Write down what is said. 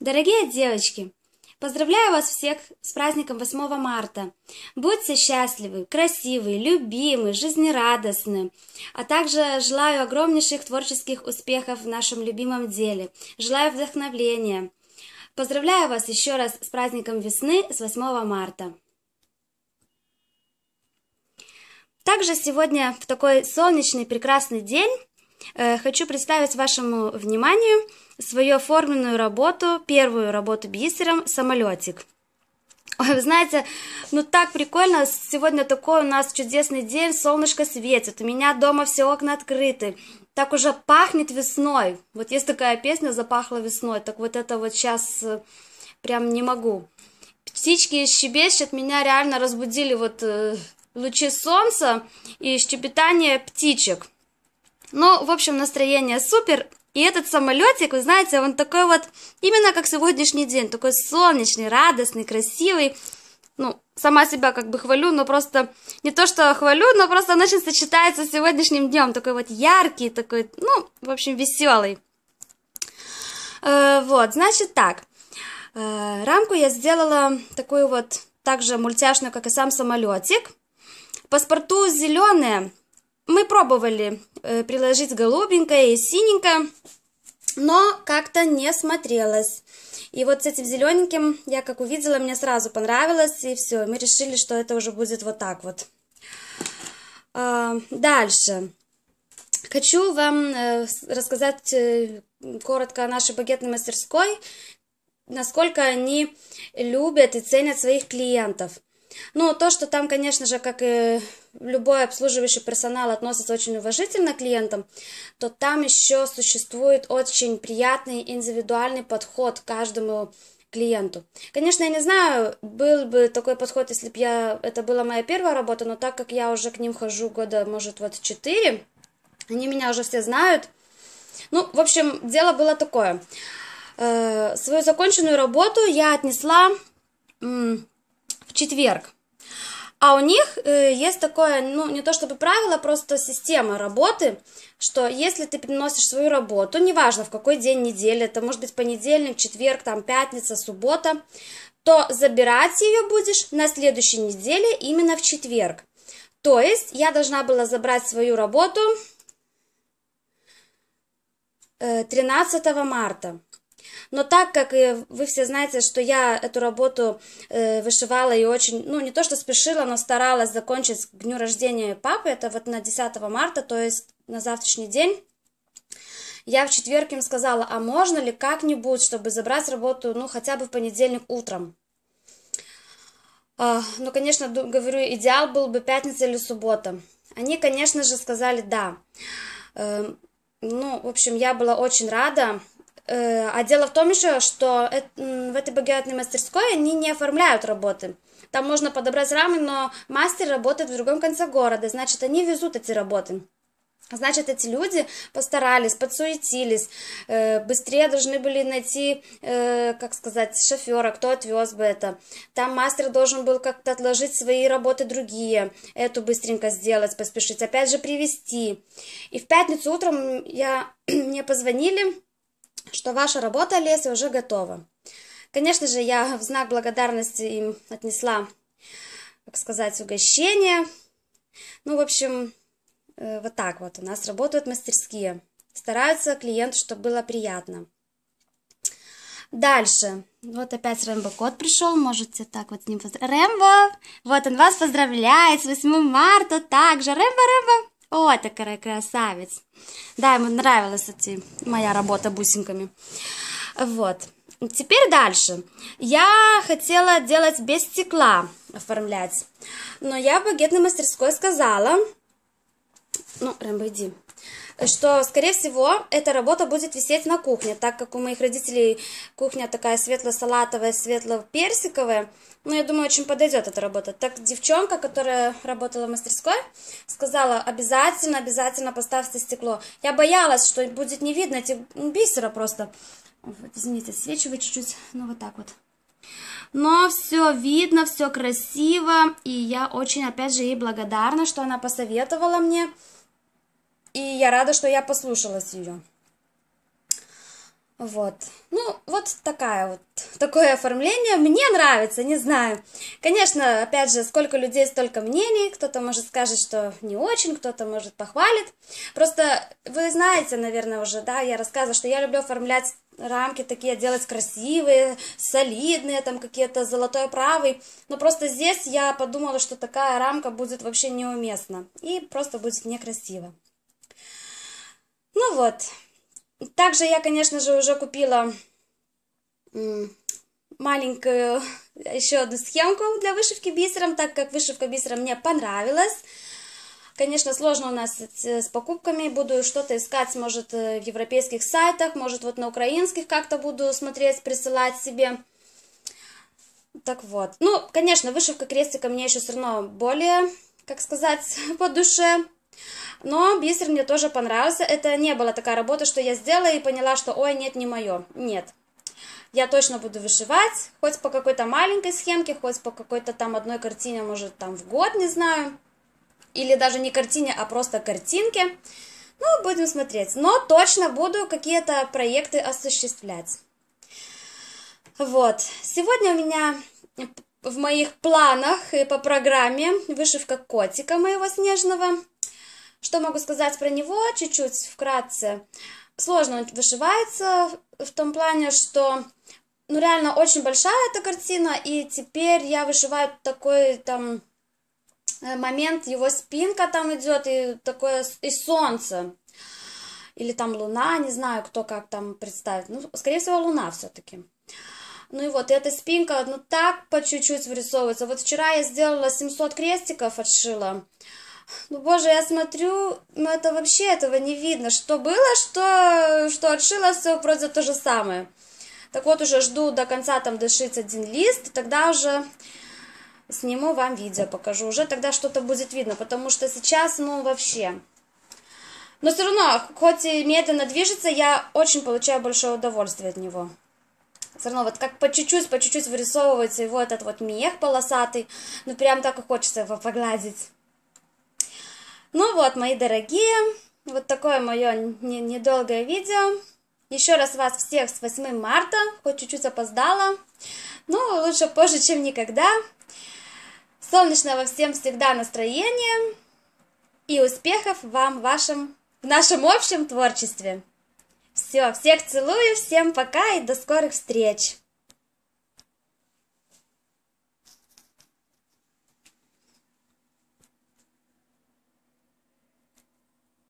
Дорогие девочки, поздравляю вас всех с праздником 8 марта. Будьте счастливы, красивы, любимы, жизнерадостны. А также желаю огромнейших творческих успехов в нашем любимом деле. Желаю вдохновения. Поздравляю вас еще раз с праздником весны, с 8 марта. Также сегодня в такой солнечный прекрасный день э, хочу представить вашему вниманию свою оформленную работу, первую работу бисером «Самолетик». Ой, вы знаете, ну так прикольно, сегодня такой у нас чудесный день, солнышко светит, у меня дома все окна открыты, так уже пахнет весной. Вот есть такая песня «Запахло весной», так вот это вот сейчас э, прям не могу. Птички щебечут, меня реально разбудили вот э, лучи солнца и щебетание птичек. Ну, в общем, настроение супер. И этот самолетик, вы знаете, он такой вот, именно как сегодняшний день, такой солнечный, радостный, красивый. Ну, сама себя как бы хвалю, но просто не то, что хвалю, но просто он очень сочетается с сегодняшним днем. Такой вот яркий, такой, ну, в общем, веселый. Э, вот, значит так. Э, рамку я сделала такую вот, также мультяшную, как и сам самолетик. Паспорту зеленые, мы пробовали э, приложить голубенькое и синенькое, но как-то не смотрелось. И вот с этим зелененьким я как увидела, мне сразу понравилось, и все, мы решили, что это уже будет вот так вот. А, дальше. Хочу вам э, рассказать э, коротко о нашей багетной мастерской, насколько они любят и ценят своих клиентов. Ну, то, что там, конечно же, как и любой обслуживающий персонал относится очень уважительно к клиентам, то там еще существует очень приятный индивидуальный подход к каждому клиенту. Конечно, я не знаю, был бы такой подход, если бы я... Это была моя первая работа, но так как я уже к ним хожу года, может, вот четыре, они меня уже все знают. Ну, в общем, дело было такое. Э, свою законченную работу я отнесла в четверг. А у них э, есть такое, ну, не то чтобы правило, просто система работы, что если ты приносишь свою работу, неважно в какой день недели, это может быть понедельник, четверг, там, пятница, суббота, то забирать ее будешь на следующей неделе именно в четверг. То есть я должна была забрать свою работу 13 э, марта. Но так как э, вы все знаете, что я эту работу э, вышивала и очень, ну не то что спешила, но старалась закончить к дню рождения папы, это вот на 10 марта, то есть на завтрашний день, я в четверг им сказала, а можно ли как-нибудь, чтобы забрать работу, ну, хотя бы в понедельник утром. А, ну, конечно, говорю, идеал был бы пятница или суббота. Они, конечно же, сказали «да». Э, ну, в общем, я была очень рада. Э, а дело в том еще, что в этой багетной мастерской они не оформляют работы. Там можно подобрать рамы, но мастер работает в другом конце города, значит, они везут эти работы. Значит, эти люди постарались, подсуетились, э, быстрее должны были найти, э, как сказать, шофера, кто отвез бы это. Там мастер должен был как-то отложить свои работы другие, эту быстренько сделать, поспешить, опять же привезти. И в пятницу утром я, мне позвонили, что ваша работа о уже готова. Конечно же, я в знак благодарности им отнесла, как сказать, угощение. Ну, в общем, э, вот так вот. У нас работают мастерские. Стараются клиенту, чтобы было приятно. Дальше. Вот опять Рэмбо кот пришел. Можете так вот с ним поздравить. Рэмбо! Вот он вас поздравляет с 8 марта также. Рэмбо, Рэмбо! Ой, такая красавец. Да, ему нравилась эти, моя работа бусинками. Вот. Теперь дальше. Я хотела делать без стекла оформлять. Но я в багетной мастерской сказала... Ну, Рэмбо, иди что, скорее всего, эта работа будет висеть на кухне, так как у моих родителей кухня такая светло-салатовая, светло-персиковая. Ну, я думаю, очень подойдет эта работа. Так, девчонка, которая работала в мастерской, сказала, обязательно, обязательно поставьте стекло. Я боялась, что будет не видно эти бисера просто. Извините, свечивает чуть-чуть, ну, вот так вот. Но все видно, все красиво, и я очень, опять же, ей благодарна, что она посоветовала мне и я рада, что я послушалась ее. Вот. Ну, вот такая вот, такое оформление. Мне нравится, не знаю. Конечно, опять же, сколько людей, столько мнений. Кто-то может скажет, что не очень, кто-то может похвалит. Просто вы знаете, наверное, уже, да, я рассказывала, что я люблю оформлять рамки такие, делать красивые, солидные, там какие-то золотой правый. Но просто здесь я подумала, что такая рамка будет вообще неуместна. И просто будет некрасиво. Ну вот. Также я, конечно же, уже купила маленькую э, еще одну схемку для вышивки бисером, так как вышивка бисером мне понравилась. Конечно, сложно у нас с э, покупками. Буду что-то искать, может, э, в европейских сайтах, может, вот на украинских как-то буду смотреть, присылать себе. Так вот. Ну, конечно, вышивка крестика мне еще все равно более, как сказать, по душе. Но бисер мне тоже понравился. Это не была такая работа, что я сделала и поняла, что ой, нет, не мое. Нет. Я точно буду вышивать, хоть по какой-то маленькой схемке, хоть по какой-то там одной картине, может, там в год, не знаю. Или даже не картине, а просто картинке. Ну, будем смотреть. Но точно буду какие-то проекты осуществлять. Вот. Сегодня у меня в моих планах и по программе вышивка котика моего снежного. Что могу сказать про него? Чуть-чуть вкратце. Сложно он вышивается в том плане, что ну реально очень большая эта картина, и теперь я вышиваю такой там э, момент, его спинка там идет, и такое, и солнце, или там луна, не знаю, кто как там представит, ну, скорее всего, луна все-таки. Ну и вот, и эта спинка, ну так по чуть-чуть вырисовывается. Вот вчера я сделала 700 крестиков, отшила, ну, боже, я смотрю, ну, это вообще этого не видно. Что было, что, что отшилось все вроде то же самое. Так вот, уже жду до конца там дошить один лист, тогда уже сниму вам видео, покажу. Уже тогда что-то будет видно, потому что сейчас, ну, вообще... Но все равно, хоть и медленно движется, я очень получаю большое удовольствие от него. Все равно вот как по чуть-чуть, по чуть-чуть вырисовывается его этот вот мех полосатый. Ну, прям так и хочется его погладить. Ну вот, мои дорогие, вот такое мое недолгое видео. Еще раз вас всех с 8 марта, хоть чуть-чуть опоздала. Ну, лучше позже, чем никогда. Солнечного всем всегда настроения и успехов вам в вашем, в нашем общем творчестве. Все, всех целую, всем пока и до скорых встреч!